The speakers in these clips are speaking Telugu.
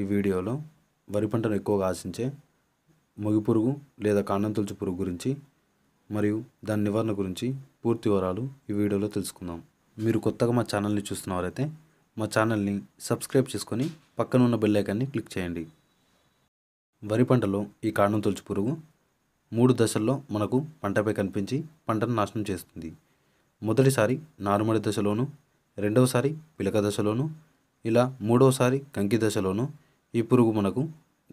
ఈ వీడియోలో వరి పంటను ఎక్కువగా ఆశించే పురుగు లేదా కాండం తులుచు పురుగు గురించి మరియు దాని నివారణ గురించి పూర్తి వివరాలు ఈ వీడియోలో తెలుసుకుందాం మీరు కొత్తగా మా ఛానల్ని చూస్తున్నవారైతే మా ఛానల్ని సబ్స్క్రైబ్ చేసుకొని పక్కన ఉన్న బెల్లైకాన్ని క్లిక్ చేయండి వరి పంటలో ఈ కాండం తొలుచు పురుగు మూడు దశల్లో మనకు పంటపై కనిపించి పంటను నాశనం చేస్తుంది మొదటిసారి నారుమడి దశలోను రెండవసారి పిలక దశలోను ఇలా మూడవసారి కంకి దశలోను ఈ పురుగు మనకు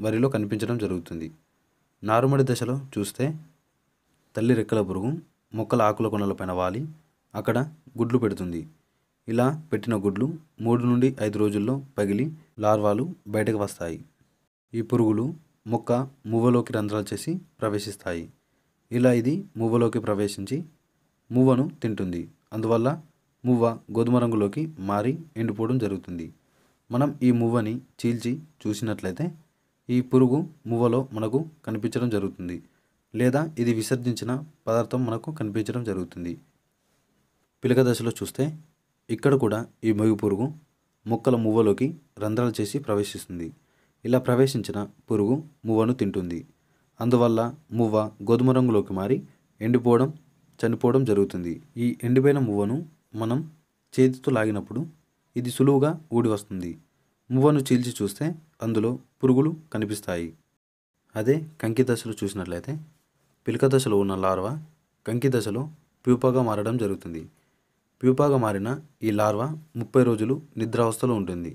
వరిలో కనిపించడం జరుగుతుంది నారుమడి దశలో చూస్తే తల్లి రెక్కల పురుగు మొక్కల ఆకుల కొనలపైన వాలి అక్కడ గుడ్లు పెడుతుంది ఇలా పెట్టిన గుడ్లు మూడు నుండి ఐదు రోజుల్లో పగిలి లార్వాలు బయటకు వస్తాయి ఈ పురుగులు మొక్క మువ్వలోకి రంధ్రాలు చేసి ప్రవేశిస్తాయి ఇలా ఇది మువ్వలోకి ప్రవేశించి మువ్వను తింటుంది అందువల్ల మువ్వ గోధుమ రంగులోకి మారి ఎండిపోవడం జరుగుతుంది మనం ఈ మువ్వని చీల్చి చూసినట్లయితే ఈ పురుగు మువ్వలో మనకు కనిపించడం జరుగుతుంది లేదా ఇది విసర్జించిన పదార్థం మనకు కనిపించడం జరుగుతుంది పిలక దశలో చూస్తే ఇక్కడ కూడా ఈ మగు పురుగు మొక్కల మువ్వలోకి రంధ్రాలు చేసి ప్రవేశిస్తుంది ఇలా ప్రవేశించిన పురుగు మువ్వను తింటుంది అందువల్ల మువ్వ గోధుమ రంగులోకి మారి ఎండిపోవడం చనిపోవడం జరుగుతుంది ఈ ఎండిపోయిన మువ్వను మనం చేతితో లాగినప్పుడు ఇది సులువుగా ఊడి వస్తుంది మువ్వను చీల్చి చూస్తే అందులో పురుగులు కనిపిస్తాయి అదే కంకి దశలో చూసినట్లయితే పిలక దశలో ఉన్న లార్వా కంకి దశలో ప్యూపాగా మారడం జరుగుతుంది ప్యూపాగా మారిన ఈ లార్వా ముప్పై రోజులు నిద్రావస్థలో ఉంటుంది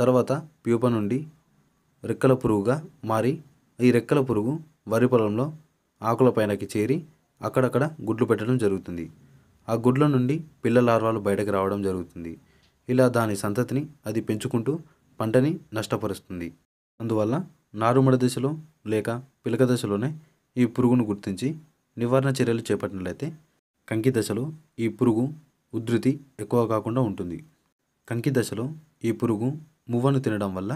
తర్వాత ప్యూప నుండి రెక్కల పురుగుగా మారి ఈ రెక్కల పురుగు వరి పొలంలో ఆకుల పైనకి చేరి అక్కడక్కడ గుడ్లు పెట్టడం జరుగుతుంది ఆ గుడ్ల నుండి పిల్ల లార్వాలు బయటకు రావడం జరుగుతుంది ఇలా దాని సంతతిని అది పెంచుకుంటూ పంటని నష్టపరుస్తుంది అందువల్ల నారుమడ దశలో లేక పిలక దశలోనే ఈ పురుగును గుర్తించి నివారణ చర్యలు చేపట్టినట్లయితే కంకి దశలో ఈ పురుగు ఉధృతి ఎక్కువ కాకుండా ఉంటుంది కంకి దశలో ఈ పురుగు మువ్వను తినడం వల్ల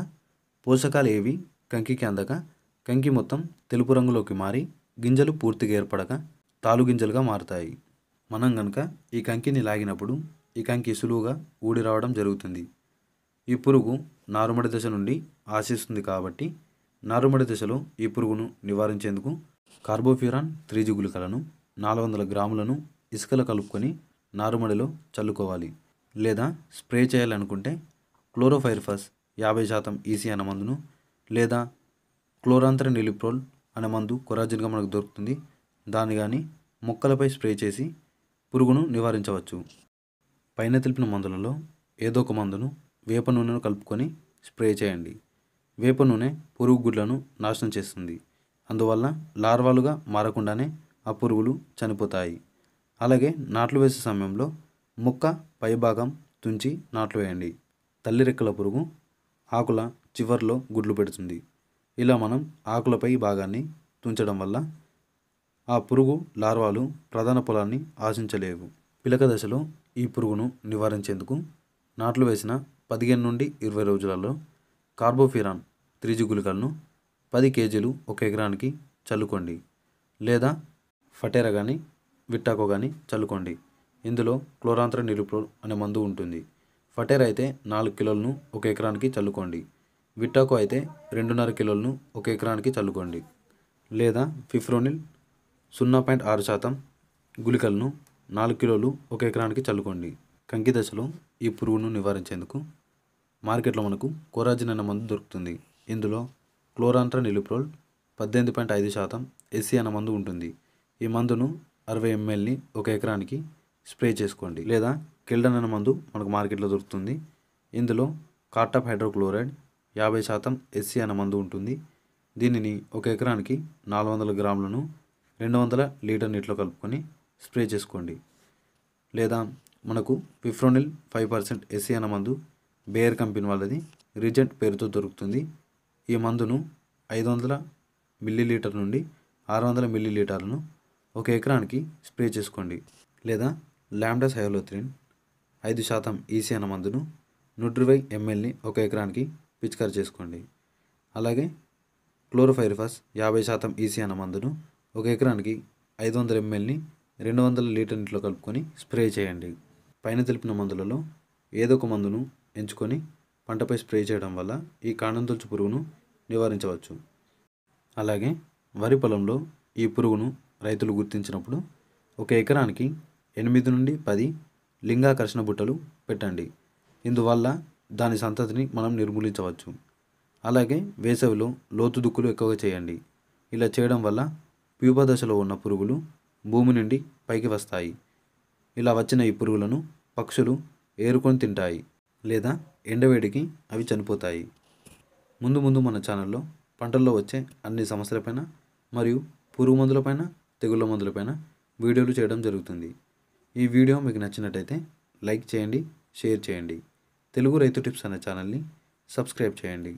పోషకాలు ఏవి కంకికి అందక కంకి మొత్తం తెలుపు రంగులోకి మారి గింజలు పూర్తిగా ఏర్పడక తాలు గింజలుగా మారుతాయి మనం గనక ఈ కంకిని లాగినప్పుడు ఇకాంకి సులువుగా ఊడి రావడం జరుగుతుంది ఈ పురుగు నారుమడి దశ నుండి ఆశిస్తుంది కాబట్టి నారుమడి దశలో ఈ పురుగును నివారించేందుకు కార్బోఫ్యూరాన్ త్రీ జిగులికలను నాలుగు వందల గ్రాములను ఇసుకలు కలుపుకొని నారుమడిలో చల్లుకోవాలి లేదా స్ప్రే చేయాలనుకుంటే క్లోరోఫైర్ఫస్ యాభై శాతం ఈసీ అనే మందును లేదా క్లోరాంతర నిలిప్రోల్ అనే మందు కొరాజిన్గా మనకు దొరుకుతుంది దాన్ని కానీ మొక్కలపై స్ప్రే చేసి పురుగును నివారించవచ్చు పైన తెలిపిన మందులలో ఏదో ఒక మందును వేప నూనెను కలుపుకొని స్ప్రే చేయండి వేప నూనె పురుగు గుడ్లను నాశనం చేస్తుంది అందువల్ల లార్వాలుగా మారకుండానే ఆ పురుగులు చనిపోతాయి అలాగే నాట్లు వేసే సమయంలో ముక్క పైభాగం తుంచి నాట్లు వేయండి తల్లి రెక్కల పురుగు ఆకుల చివర్లో గుడ్లు పెడుతుంది ఇలా మనం ఆకులపై భాగాన్ని తుంచడం వల్ల ఆ పురుగు లార్వాలు ప్రధాన పొలాన్ని ఆశించలేవు పిలక దశలో ఈ పురుగును నివారించేందుకు నాట్లు వేసిన పదిహేను నుండి ఇరవై రోజులలో కార్బోఫిరాన్ త్రిజి గుళికలను పది కేజీలు ఒక ఎకరానికి చల్లుకోండి లేదా ఫటేరా కానీ విట్టాకో కానీ చల్లుకోండి ఇందులో క్లోరాంత్ర నిరుప్రోల్ అనే మందు ఉంటుంది ఫటేరా అయితే నాలుగు కిలోలను ఒక ఎకరానికి చల్లుకోండి విట్టాకో అయితే రెండున్నర కిలోలను ఒక ఎకరానికి చల్లుకోండి లేదా ఫిఫ్రోనిల్ సున్నా పాయింట్ ఆరు శాతం గుళికలను నాలుగు కిలోలు ఒక ఎకరానికి చల్లుకోండి కంకి దశలో ఈ పురుగును నివారించేందుకు మార్కెట్లో మనకు కోరాజిన్ అన్న మందు దొరుకుతుంది ఇందులో క్లోరాంట్రా నిలుప్రోల్ పద్దెనిమిది పాయింట్ ఐదు శాతం ఎస్సీ అనే మందు ఉంటుంది ఈ మందును అరవై ఎంఎల్ని ఒక ఎకరానికి స్ప్రే చేసుకోండి లేదా కిల్డన్ అన్న మందు మనకు మార్కెట్లో దొరుకుతుంది ఇందులో కార్టాప్ హైడ్రోక్లోరైడ్ యాభై శాతం ఎస్సీ అనే మందు ఉంటుంది దీనిని ఒక ఎకరానికి నాలుగు వందల గ్రాములను రెండు వందల లీటర్ నీటిలో కలుపుకొని స్ప్రే చేసుకోండి లేదా మనకు పిఫ్రోనిల్ ఫైవ్ పర్సెంట్ ఎస్సీ అన్న మందు బేయర్ కంపెనీ వాళ్ళది రిజెంట్ పేరుతో దొరుకుతుంది ఈ మందును ఐదు వందల మిల్లీలీటర్ నుండి ఆరు వందల మిల్లీలీటర్లను ఒక ఎకరానికి స్ప్రే చేసుకోండి లేదా ల్యాండస్ హైలోత్రిన్ ఐదు శాతం ఈసీ అన్న మందును నుట్రివై ఎంఎల్ని ఒక ఎకరానికి పిచికారి చేసుకోండి అలాగే క్లోరోఫైరిఫాస్ యాభై శాతం ఈసీ అన్న మందును ఒక ఎకరానికి ఐదు వందల ఎంఎల్ని రెండు వందల లీటర్ నీటిలో కలుపుకొని స్ప్రే చేయండి పైన తెలిపిన మందులలో ఏదో ఒక మందును ఎంచుకొని పంటపై స్ప్రే చేయడం వల్ల ఈ కాండం కాండంతొలుచు పురుగును నివారించవచ్చు అలాగే వరి పొలంలో ఈ పురుగును రైతులు గుర్తించినప్పుడు ఒక ఎకరానికి ఎనిమిది నుండి పది లింగాకర్షణ బుట్టలు పెట్టండి ఇందువల్ల దాని సంతతిని మనం నిర్మూలించవచ్చు అలాగే వేసవిలో లోతు దుక్కులు ఎక్కువగా చేయండి ఇలా చేయడం వల్ల ప్యూప దశలో ఉన్న పురుగులు భూమి నుండి పైకి వస్తాయి ఇలా వచ్చిన ఈ పురుగులను పక్షులు ఏరుకొని తింటాయి లేదా ఎండవేడికి అవి చనిపోతాయి ముందు ముందు మన ఛానల్లో పంటల్లో వచ్చే అన్ని సమస్యలపైన మరియు పురుగు మందులపైన తెగుళ్ళ మందులపైన వీడియోలు చేయడం జరుగుతుంది ఈ వీడియో మీకు నచ్చినట్టయితే లైక్ చేయండి షేర్ చేయండి తెలుగు రైతు టిప్స్ అనే ఛానల్ని సబ్స్క్రైబ్ చేయండి